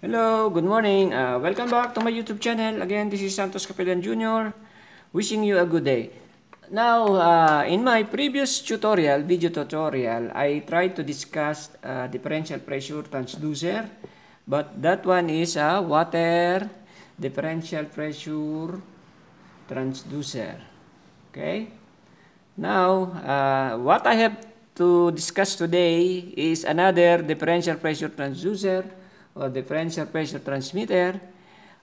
Hello, good morning. Uh, welcome back to my YouTube channel. Again, this is Santos Capelan Jr. Wishing you a good day. Now, uh, in my previous tutorial, video tutorial, I tried to discuss uh, differential pressure transducer. But that one is a water differential pressure transducer. Okay? Now, uh, what I have to discuss today is another differential pressure transducer or differential pressure transmitter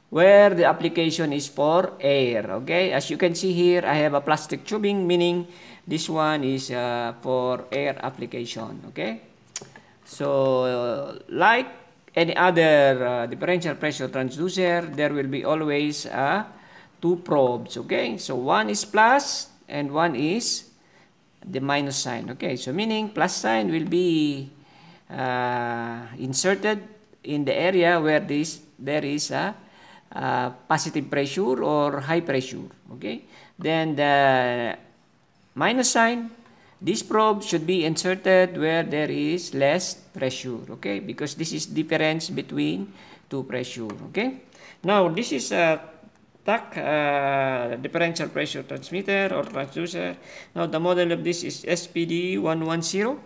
where the application is for air okay as you can see here I have a plastic tubing meaning this one is uh, for air application okay so like any other uh, differential pressure transducer there will be always uh, two probes okay so one is plus and one is the minus sign okay so meaning plus sign will be uh, inserted in the area where this there is a positive pressure or high pressure okay then the minus sign this probe should be inserted where there is less pressure okay because this is difference between two pressure okay now this is a TAC uh, differential pressure transmitter or transducer now the model of this is SPD110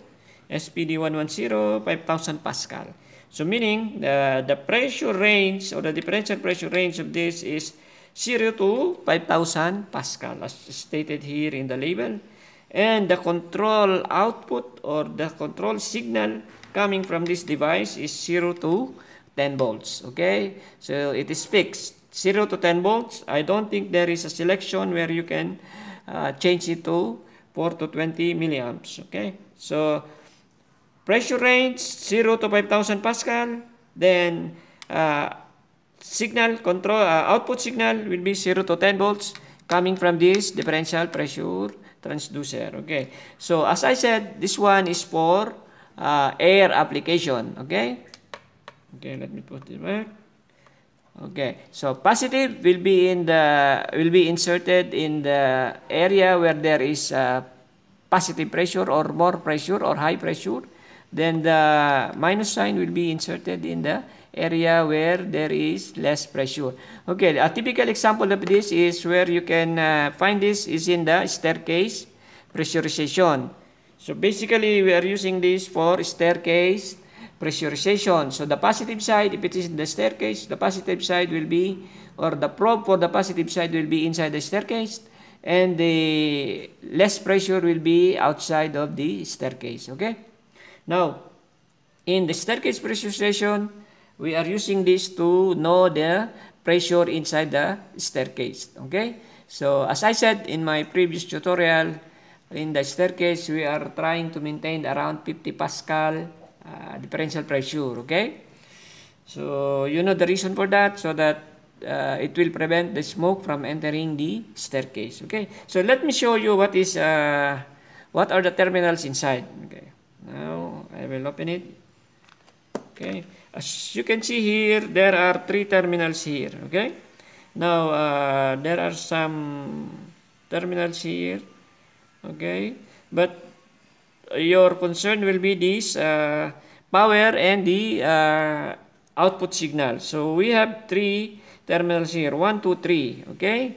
SPD110 5000 pascal So meaning the, the pressure range or the differential pressure range of this is 0 to 5000 Pascal as stated here in the label. And the control output or the control signal coming from this device is 0 to 10 volts. Okay, so it is fixed 0 to 10 volts. I don't think there is a selection where you can uh, change it to 4 to 20 milliamps. Okay, so pressure range 0 to 5000 Pascal, then uh, signal control uh, output signal will be 0 to 10 volts coming from this differential pressure transducer okay so as i said this one is for uh, air application okay okay let me put it back okay so positive will be in the will be inserted in the area where there is uh, positive pressure or more pressure or high pressure then the minus sign will be inserted in the area where there is less pressure. Okay, a typical example of this is where you can uh, find this is in the staircase pressurization. So basically, we are using this for staircase pressurization. So the positive side, if it is the staircase, the positive side will be, or the probe for the positive side will be inside the staircase, and the less pressure will be outside of the staircase, okay? Now, in the staircase pressure station, we are using this to know the pressure inside the staircase. Okay? So, as I said in my previous tutorial, in the staircase, we are trying to maintain around 50 Pascal uh, differential pressure. Okay? So, you know the reason for that, so that uh, it will prevent the smoke from entering the staircase. Okay? So, let me show you what is, uh, what are the terminals inside. Okay? Now, I will open it. Okay, as you can see here, there are three terminals here. Okay, now uh, there are some terminals here. Okay, but your concern will be this uh, power and the uh, output signal. So we have three terminals here, one, two, three. Okay,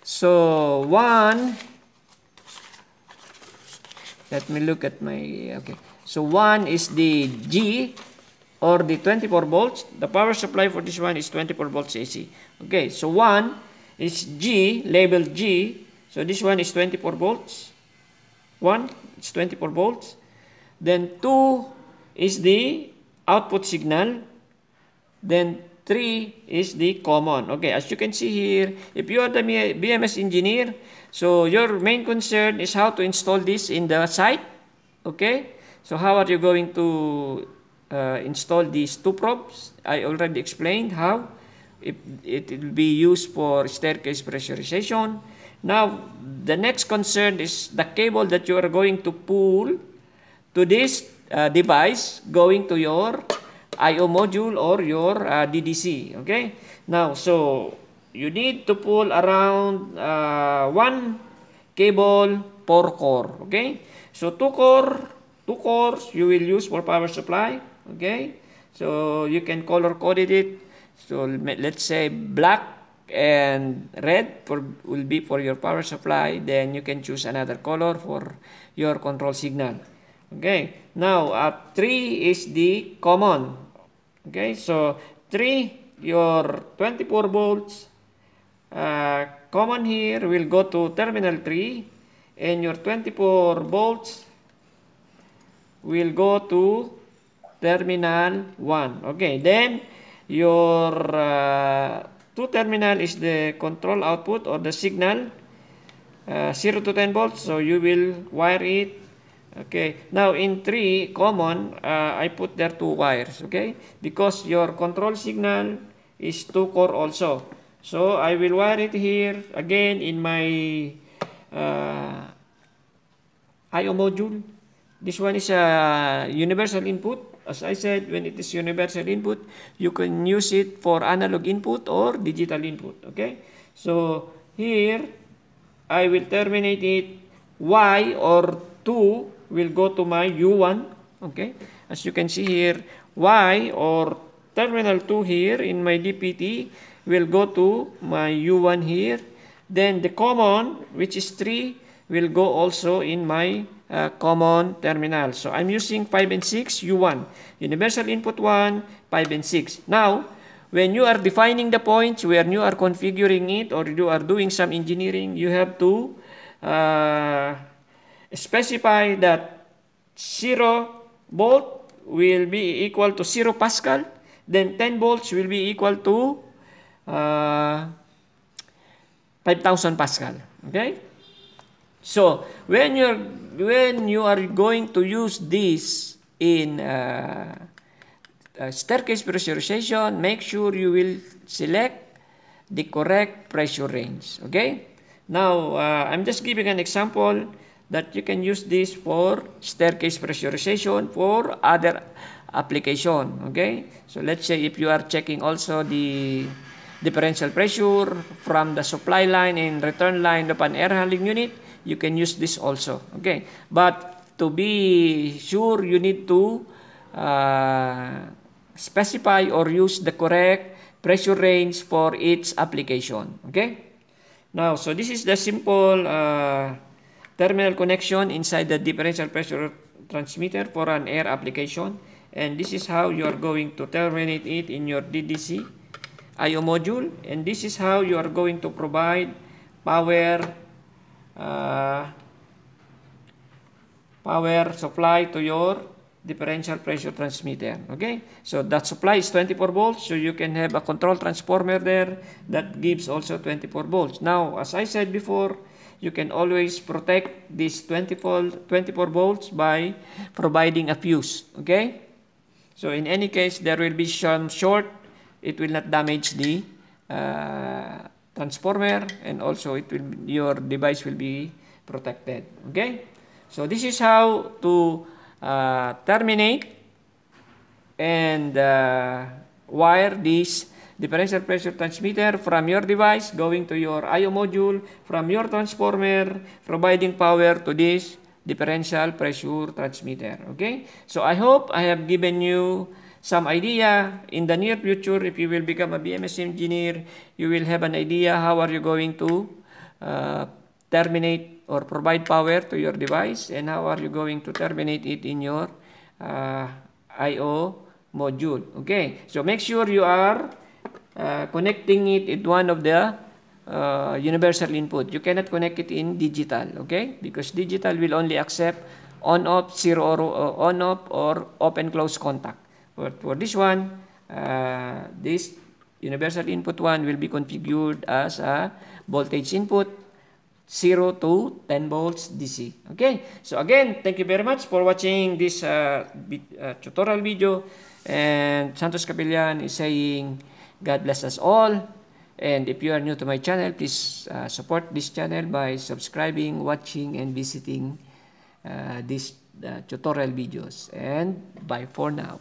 so one. Let me look at my okay. So one is the G or the 24 volts. The power supply for this one is 24 volts AC. Okay, so one is G, labeled G. So this one is 24 volts. One, is 24 volts. Then two is the output signal. Then three is the common. Okay, as you can see here, if you are the BMS engineer, so your main concern is how to install this in the site. Okay. So how are you going to uh, install these two probes? I already explained how. It, it will be used for staircase pressurization. Now, the next concern is the cable that you are going to pull to this uh, device going to your IO module or your uh, DDC. Okay? Now, so you need to pull around uh, one cable per core. Okay? So, two core two cores you will use for power supply okay so you can color code it so let's say black and red for will be for your power supply then you can choose another color for your control signal okay now uh, 3 is the common okay so 3 your 24 volts uh, common here will go to terminal 3 and your 24 volts will go to terminal 1. Okay, then your uh, to terminal is the control output or the signal uh, 0 to 10 volts. So you will wire it. Okay, now in 3 common, uh, I put there two wires. Okay, because your control signal is 2 core also. So I will wire it here again in my uh, IO module. This one is a universal input. As I said, when it is universal input, you can use it for analog input or digital input. Okay? So, here, I will terminate it. Y or 2 will go to my U1. Okay? As you can see here, Y or terminal 2 here in my DPT will go to my U1 here. Then the common, which is 3, will go also in my uh, common terminal. So I'm using 5 and 6, U1. Universal input 1, 5 and 6. Now, when you are defining the points, when you are configuring it, or you are doing some engineering, you have to uh, specify that 0 volt will be equal to 0 Pascal, then 10 volts will be equal to uh, 5,000 Pascal. Okay? So, when you when you are going to use this in uh, uh, staircase pressurization, make sure you will select the correct pressure range. Okay? Now, uh, I'm just giving an example that you can use this for staircase pressurization for other application. Okay? So, let's say if you are checking also the differential pressure from the supply line and return line of an air handling unit, you can use this also okay but to be sure you need to uh, specify or use the correct pressure range for each application okay now so this is the simple uh, terminal connection inside the differential pressure transmitter for an air application and this is how you are going to terminate it in your DDC IO module and this is how you are going to provide power uh, power supply to your differential pressure transmitter. Okay, so that supply is 24 volts, so you can have a control transformer there that gives also 24 volts. Now, as I said before, you can always protect this 24, 24 volts by providing a fuse. Okay, so in any case, there will be some short, it will not damage the uh, transformer and also it will your device will be protected okay so this is how to uh, terminate and uh, wire this differential pressure transmitter from your device going to your IO module from your transformer providing power to this differential pressure transmitter okay so I hope I have given you some idea in the near future if you will become a BMS engineer you will have an idea how are you going to uh, terminate or provide power to your device and how are you going to terminate it in your uh, IO module okay so make sure you are uh, connecting it in one of the uh, universal input you cannot connect it in digital okay because digital will only accept on off zero or uh, on off or open close contact for, for this one, uh, this universal input 1 will be configured as a voltage input 0 to 10 volts DC. Okay, so again, thank you very much for watching this uh, uh, tutorial video. And Santos Kapilian is saying, God bless us all. And if you are new to my channel, please uh, support this channel by subscribing, watching, and visiting uh, these uh, tutorial videos. And bye for now.